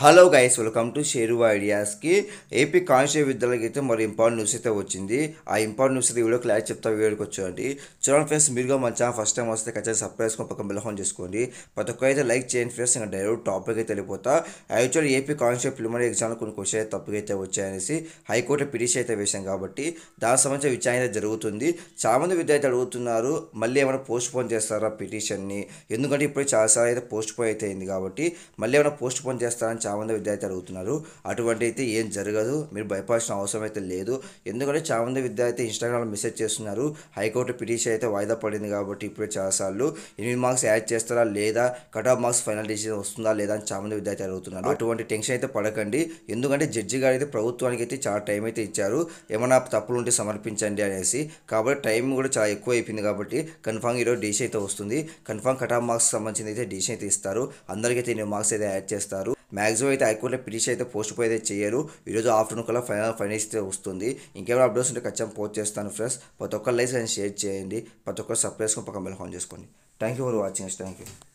hello guys welcome to షేరువా ఐడియాస్కి AP కాన్స్టిట్యూ విద్యాలకి అయితే మరి ఇంపార్టెంట్ న్యూస్ అయితే వచ్చింది ఆ ఇంపార్టెంట్ న్యూస్ అయితే వీడియో క్లాస్ చెప్తా వీడియోకి వచ్చేయండి చూడండి ఫ్రెండ్స్ మీరుగా మంచిగా ఫస్ట్ టైం వస్తే ఖచ్చితంగా సబ్స్క్రైబ్ చేసుకుని పక్కన బిల్హోన్ చేసుకోండి ప్రతి అయితే లైక్ చేయండి ఫ్రెండ్స్ ఇంకా డైరెక్ట్ టాపిక్ అయితే వెళ్ళిపోతా యాక్చువల్లీ ఏపీ కాన్స్టిట్యూ ప్రిలిమరీ ఎగ్జామ్లో కొన్ని క్వశ్చన్ అయితే తప్పుగా అయితే వచ్చాయనేసి హైకోర్టు పిటిషన్ అయితే వేశాం కాబట్టి దాని సంబంధించిన విచారణ అయితే జరుగుతుంది చాలామంది విద్యార్థి అడుగుతున్నారు మళ్ళీ ఏమైనా పోస్ట్ పోన్ చేస్తారా పిటిషన్ని ఎందుకంటే ఇప్పుడు చాలాసార్లు అయితే పోస్ట్ పోన్ అయితే అయింది కాబట్టి మళ్ళీ ఏమైనా పోస్ట్ పోన్ చేస్తారని చాలామంది విద్యార్థి అడుగుతున్నారు అటువంటి అయితే ఏం జరగదు మీరు భయపడాల్సిన అవసరం అయితే లేదు ఎందుకంటే చాలామంది విద్యార్థి ఇన్స్టాగ్రామ్లో మెసేజ్ చేస్తున్నారు హైకోర్టు పిటిషన్ అయితే వాయిదా పడింది కాబట్టి ఇప్పుడే చాలాసార్లు ఎనిమిది మార్క్స్ యాడ్ చేస్తారా లేదా cut off marks final decision వస్తుందా లేదా అని చాలామంది విద్యార్థి అడుగుతున్నారు అటువంటి టెన్షన్ అయితే పడకండి ఎందుకంటే జడ్జి గారు అయితే ప్రభుత్వానికి అయితే చాలా టైం అయితే ఇచ్చారు ఏమైనా తప్పులు ఉంటే సమర్పించండి అనేసి కాబట్టి టైం కూడా చాలా ఎక్కువ అయిపోయింది కాబట్టి కన్ఫామ్ ఈరోజు డిసిషన్ అయితే వస్తుంది కన్ఫామ్ కట్ ఆఫ్ మార్క్స్ సంబంధించింది అయితే డిసిషన్ అయితే ఇస్తారు అందరికీ అయితే మార్క్స్ అయితే యాడ్ చేస్తారు మ్యాక్సిమం అయితే హైకోర్టులో పిటిషన్ అయితే పోస్ట్ పోయి అయితే చేయరు ఈరోజు ఆఫ్టర్నూన్ కల్లా ఫైనల్ ఫైనల్ అయితే వస్తుంది ఇంకేమైనా అప్డేట్స్ ఉంటే ఖచ్చితంగా పోస్ట్ చేస్తాను ఫ్రెండ్స్ ప్రతి ఒక్కరు లైక్స్ అని షేర్ చేయండి ప్రతి ఒక్కరు సబ్స్క్రైబ్ చేసుకుని పక్కన బెల్ ఆన్ చేసుకోండి thank you for watching thank you